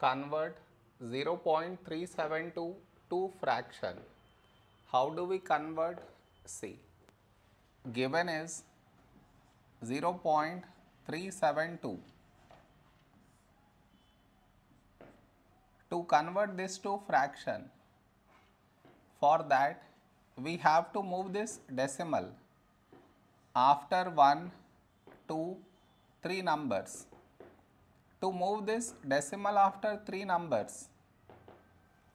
convert 0.372 to fraction. How do we convert? See, given is 0.372. To convert this to fraction, for that we have to move this decimal after 1, 2, 3 numbers to move this decimal after 3 numbers.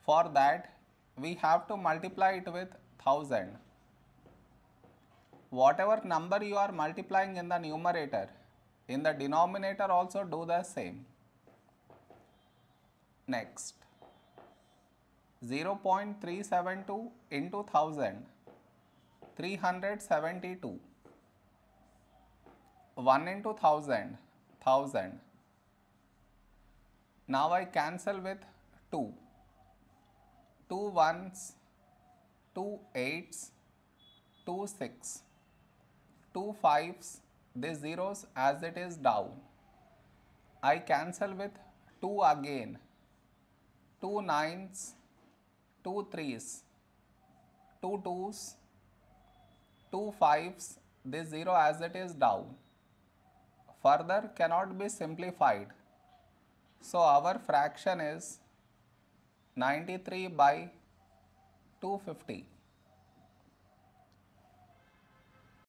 For that, we have to multiply it with 1000. Whatever number you are multiplying in the numerator, in the denominator also do the same. Next, 0 0.372 into 1000, 372. 1 into 1000, 1000. Now I cancel with 2. 2 ones, 2 eights, 2 six, 2 fives, these zeros as it is down. I cancel with 2 again. 2 nines, 2 threes, 2 twos, 2 fives, this 0 as it is down. Further cannot be simplified so our fraction is 93 by 250.